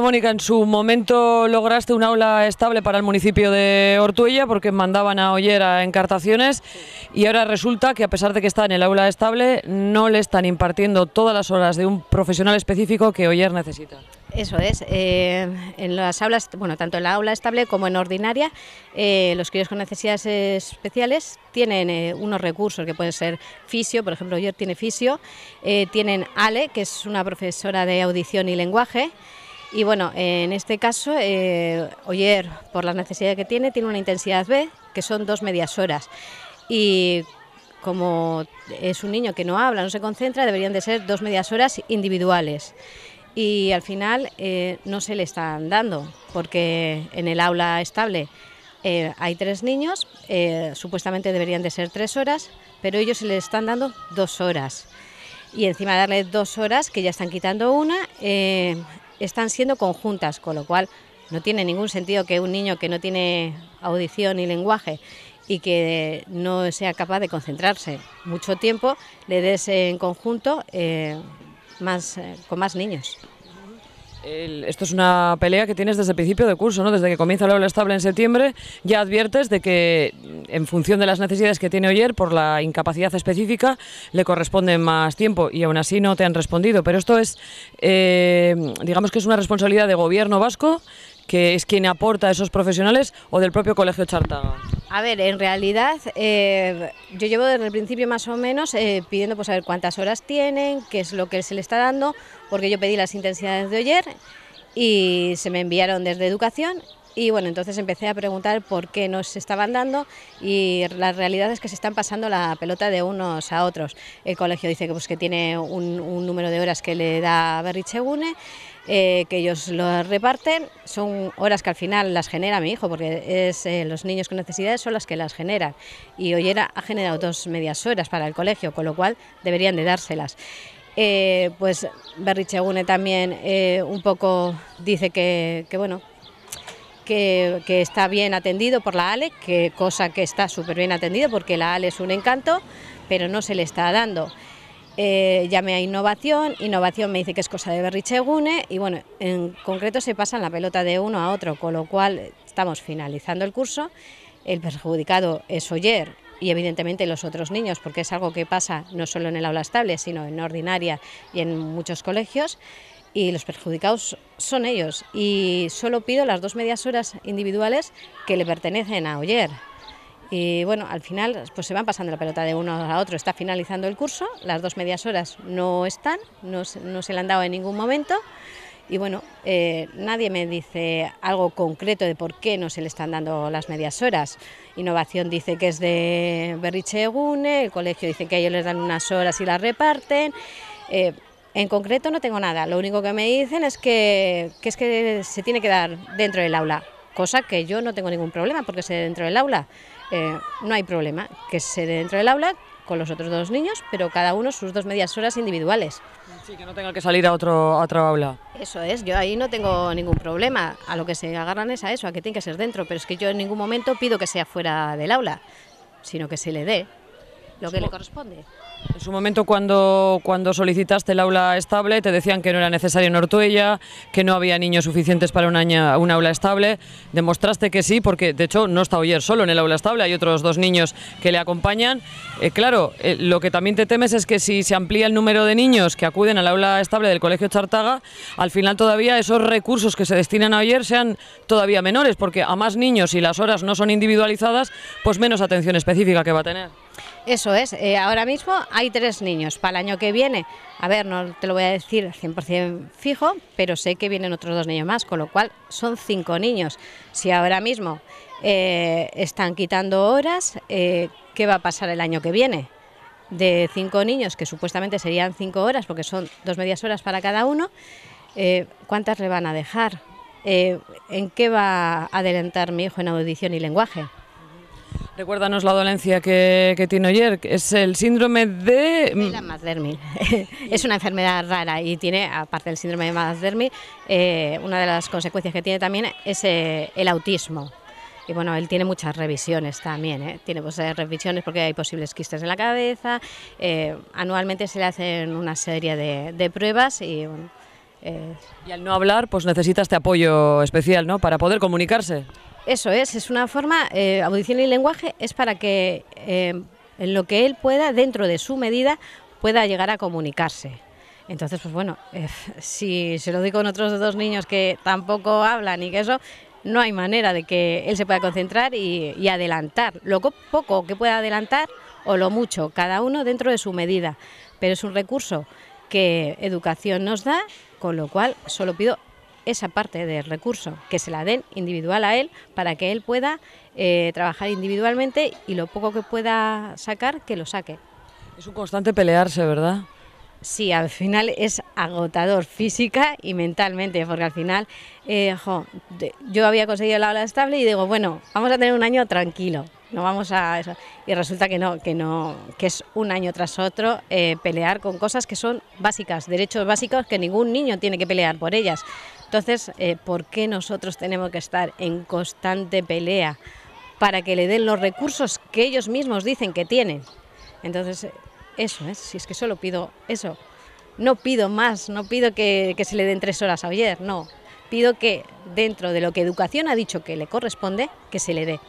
Mónica, en su momento lograste un aula estable para el municipio de Ortuella porque mandaban a a encartaciones y ahora resulta que a pesar de que está en el aula estable no le están impartiendo todas las horas de un profesional específico que Oyer necesita. Eso es, eh, en las aulas, bueno, tanto en la aula estable como en ordinaria, eh, los críos con necesidades especiales tienen eh, unos recursos que pueden ser fisio, por ejemplo, Oyer tiene fisio, tienen Ale, que es una profesora de audición y lenguaje, y bueno, en este caso, eh, Oyer, por la necesidad que tiene, tiene una intensidad B, que son dos medias horas. Y como es un niño que no habla, no se concentra, deberían de ser dos medias horas individuales. Y al final eh, no se le están dando, porque en el aula estable eh, hay tres niños, supuestamente deberían de ser tres horas, pero ellos se les están dando dos horas. Y encima de darle dos horas, que ya están quitando una, están siendo conjuntas, con lo cual no tiene ningún sentido que un niño que no tiene audición ni lenguaje y que no sea capaz de concentrarse mucho tiempo, le des en conjunto eh, más, eh, con más niños esto es una pelea que tienes desde el principio de curso, ¿no? Desde que comienza la ola estable en septiembre, ya adviertes de que en función de las necesidades que tiene ayer por la incapacidad específica, le corresponde más tiempo y aún así no te han respondido. Pero esto es, eh, digamos que es una responsabilidad de gobierno vasco, que es quien aporta a esos profesionales, o del propio Colegio Chartaga. A ver, en realidad eh, yo llevo desde el principio más o menos eh, pidiendo pues a ver cuántas horas tienen, qué es lo que se le está dando, porque yo pedí las intensidades de ayer y se me enviaron desde educación y bueno, entonces empecé a preguntar por qué nos estaban dando y la realidad es que se están pasando la pelota de unos a otros. El colegio dice que, pues, que tiene un, número de horas que le da Berrichegune, eh, que ellos lo reparten. Son horas que al final las genera mi hijo, porque es eh, los niños con necesidades son las que las generan. Y hoy ha generado dos medias horas para el colegio, con lo cual deberían de dárselas. Eh, pues Berrichegune también un poco dice que, bueno, que, que, está bien atendido por la ALE, que cosa que está súper bien atendido porque la ALE es un encanto, pero no se le está dando. ...llame eh, a Innovación, Innovación me dice que es cosa de Berrichegune y bueno, en concreto se pasan la pelota de uno a otro, con lo cual estamos finalizando el curso, el perjudicado es Oyer y evidentemente los otros niños, porque es algo que pasa no solo en el aula estable, sino en ordinaria y en muchos colegios, y los perjudicados son ellos, y solo pido las dos medias horas individuales que le pertenecen a Oyer. Y bueno, al final pues se van pasando la pelota de uno a otro. Está finalizando el curso, las dos medias horas no están, no, se le han dado en ningún momento. Y bueno, eh, nadie me dice algo concreto de por qué no se le están dando las medias horas. Innovación dice que es de Berrichegune, el colegio dice que ellos les dan unas horas y las reparten. Eh, en concreto no tengo nada, lo único que me dicen es que, es que se tiene que dar dentro del aula, cosa que yo no tengo ningún problema porque es dentro del aula. Eh, no hay problema, que se dé dentro del aula con los otros dos niños, pero cada uno sus dos medias horas individuales. Sí, que no tenga que salir a otro, a otro aula. Eso es, yo ahí no tengo ningún problema. A lo que se agarran es a eso, a que tiene que ser dentro, pero es que yo en ningún momento pido que sea fuera del aula, sino que se le dé lo que le corresponde. En su momento cuando, cuando solicitaste el aula estable te decían que no era necesario en Ortuella, que no había niños suficientes para un, año, aula estable. Demostraste que sí, porque de hecho no está Oyer solo en el aula estable, hay otros dos niños que le acompañan. Eh, claro, eh, lo que también te temes es que si se amplía el número de niños que acuden al aula estable del Colegio Chartaga, al final todavía esos recursos que se destinan a Oyer sean todavía menores, porque a más niños y las horas no son individualizadas, pues menos atención específica que va a tener. Eso es, eh, ahora mismo hay tres niños. Para el año que viene, a ver, no te lo voy a decir 100% fijo, pero sé que vienen otros dos niños más, con lo cual son cinco niños. Si ahora mismo eh, están quitando horas, eh, ¿qué va a pasar el año que viene? De cinco niños, que supuestamente serían cinco horas, porque son dos medias horas para cada uno, ¿cuántas le van a dejar? ¿En qué va a adelantar mi hijo en audición y lenguaje? Recuérdanos la dolencia que, tiene ayer, es el síndrome de... Mm, la es una enfermedad rara y tiene, aparte del síndrome de McDermid, eh, una de las consecuencias que tiene también es eh, el autismo. Y bueno, él tiene muchas revisiones también, eh. tiene pues, revisiones porque hay posibles quistes en la cabeza, anualmente se le hacen una serie de, de pruebas y bueno, y al no hablar, pues necesita este apoyo especial, ¿no? Para poder comunicarse. Eso es, es una forma, eh, audición y lenguaje es para que eh, en lo que él pueda, dentro de su medida, pueda llegar a comunicarse. Entonces, pues bueno, eh, si se lo digo con otros dos niños que tampoco hablan y que eso, no hay manera de que él se pueda concentrar y adelantar. Lo poco que pueda adelantar o lo mucho, cada uno dentro de su medida. Pero es un recurso que educación nos da, con lo cual solo pido esa parte del recurso, que se la den individual a él para que él pueda eh, trabajar individualmente y lo poco que pueda sacar, que lo saque. Es un constante pelearse, ¿verdad? Sí, al final es agotador física y mentalmente, porque al final eh, yo había conseguido la ola estable y digo, bueno, vamos a tener un año tranquilo, no vamos a eso. Y resulta que no, que no, que es un año tras otro eh, pelear con cosas que son básicas, derechos básicos que ningún niño tiene que pelear por ellas. Entonces, eh, ¿por qué nosotros tenemos que estar en constante pelea para que le den los recursos que ellos mismos dicen que tienen? Entonces, eh, eso es, ¿eh? si es que solo pido eso. No pido más, no pido que, se le den tres horas a ayer, no. Pido que dentro de lo que educación ha dicho que le corresponde, que se le dé.